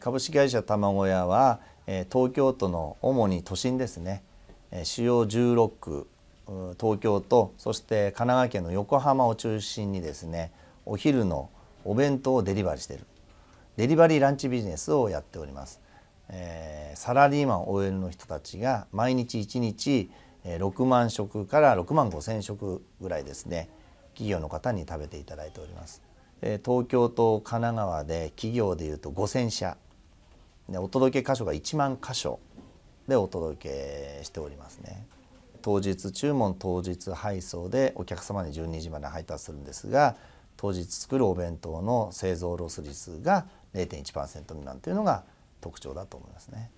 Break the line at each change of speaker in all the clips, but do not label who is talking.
株式会社卵屋は東京都の主に都心ですね主要16区東京都そして神奈川県の横浜を中心にですねお昼のお弁当をデリバリーしているデリバリーランチビジネスをやっております、えサラリーマン OL の人たちが毎日1日6万食から6万5千食ぐらいですね企業の方に食べていただいております、え東京と神奈川で企業でいうと5 0 0 0社でお届け箇所が1万箇所でお届けしておりますね当日注文当日配送でお客様に12時まで配達するんですが当日作るお弁当の製造ロス率が0.1%未満というのが特徴だと思いますね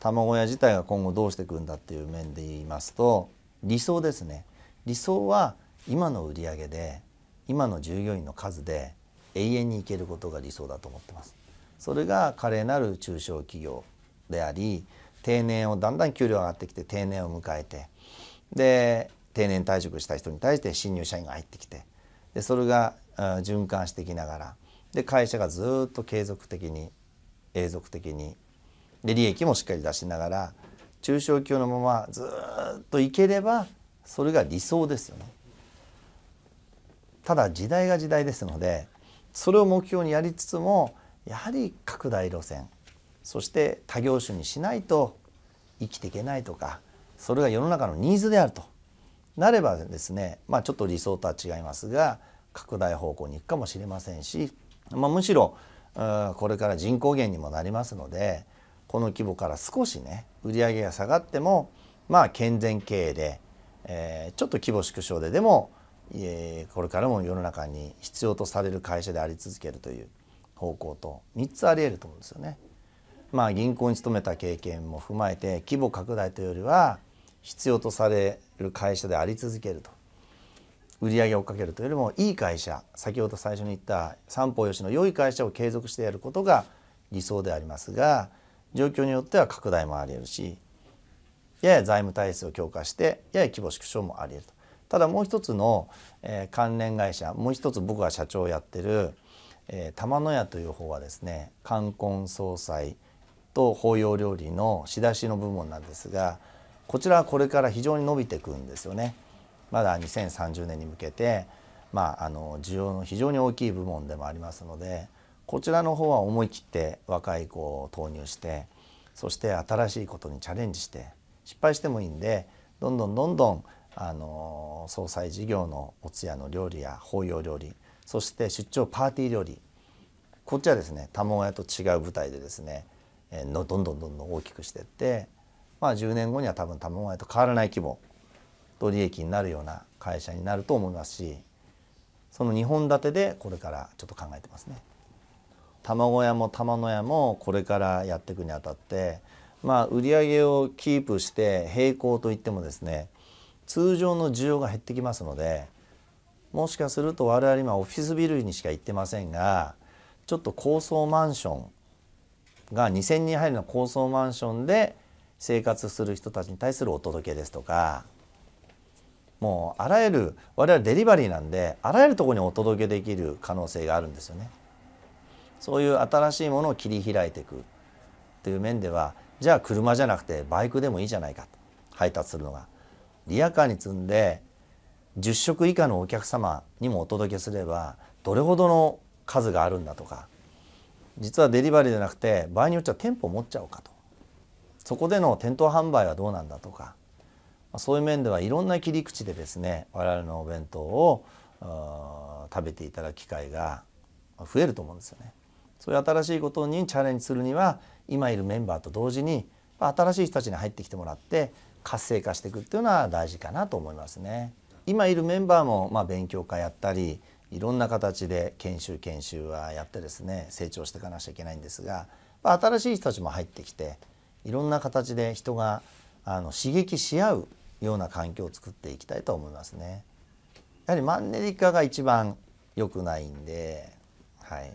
卵屋自体が今後どうしていくんだっていう面で言いますと理想ですね理想は今の売り上げで今の従業員の数で永遠にいけることが理想だと思ってますそれが華麗なる中小企業であり定年をだんだん給料上がってきて定年を迎えてで定年退職した人に対して新入社員が入ってきてでそれが循環していきながらで会社がずっと継続的に永続的にで利益もしっかり出しながら中小企業のままずっといければそれが理想ですよね。ただ時代が時代ですのでそれを目標にやりつつもやはり拡大路線そして多業種にしないと生きていけないとかそれが世の中のニーズであるとなればですね、まあ、ちょっと理想とは違いますが拡大方向に行くかもしれませんし、まあ、むしろこれから人口減にもなりますのでこの規模から少しね売り上げが下がってもまあ健全経営で、えー、ちょっと規模縮小ででも、えー、これからも世の中に必要とされる会社であり続けるという方向と3つあり得ると思うんですよね。まあ、銀行に勤めた経験も踏まえて規模拡大というよりは必要とされる会社であり続けると売り上げを追っかけるというよりもいい会社先ほど最初に言った三方よしの良い会社を継続してやることが理想でありますが状況によっては拡大もあり得るしやや財務体制を強化してやや規模縮小もあり得ると。ただもう一つの、え関連会社もう一つ僕が社長をやってるえー、玉の屋という方はですね冠婚葬祭と法要料理の仕出しの部門なんですがこちらはこれから非常に伸びていくんですよね。まだ2030年に向けて、まあ、あの需要の非常に大きい部門でもありますのでこちらの方は思い切って若い子を投入してそして新しいことにチャレンジして失敗してもいいんでどんどんどんどんあの総裁事業のお通夜の料理や法要料理そして出張パーティー料理こっちはですね卵屋と違う舞台でですね、のどんどんどんどん大きくしていってまあ10年後には多分卵屋と変わらない規模と利益になるような会社になると思いますしその2本立てでこれからちょっと考えてますね。卵屋も玉の屋もこれからやっていくにあたってまあ売り上げをキープして並行といってもですね通常の需要が減ってきますのでもしかすると我々今オフィスビルにしか行ってませんがちょっと高層マンションが2,000人入るの高層マンションで生活する人たちに対するお届けですとかもうあらゆる我々デリバリーなんであらゆるところにお届けできる可能性があるんですよね。そういう新しいものを切り開いていくという面ではじゃあ車じゃなくてバイクでもいいじゃないかと配達するのが。リアカーに積んで10食以下のお客様にもお届けすればどれほどの数があるんだとか実はデリバリーじゃなくて場合によっちゃ店舗持っちゃおうかとそこでの店頭販売はどうなんだとかそういう面ではいろんな切り口でですね我々のお弁当を食べていただく機会が増えると思うんですよね。そういう新しいことにチャレンジするには今いるメンバーと同時に新しい人たちに入ってきてもらって活性化していくっていうのは大事かなと思いますね。今いるメンバーもまあ勉強会やったりいろんな形で研修研修はやってですね成長していかなくちゃいけないんですが、ま新しい人たちも入ってきていろんな形で人があの刺激し合うような環境を作っていきたいと思いますね。やはりマンネリ化が一番良くないんで、はい、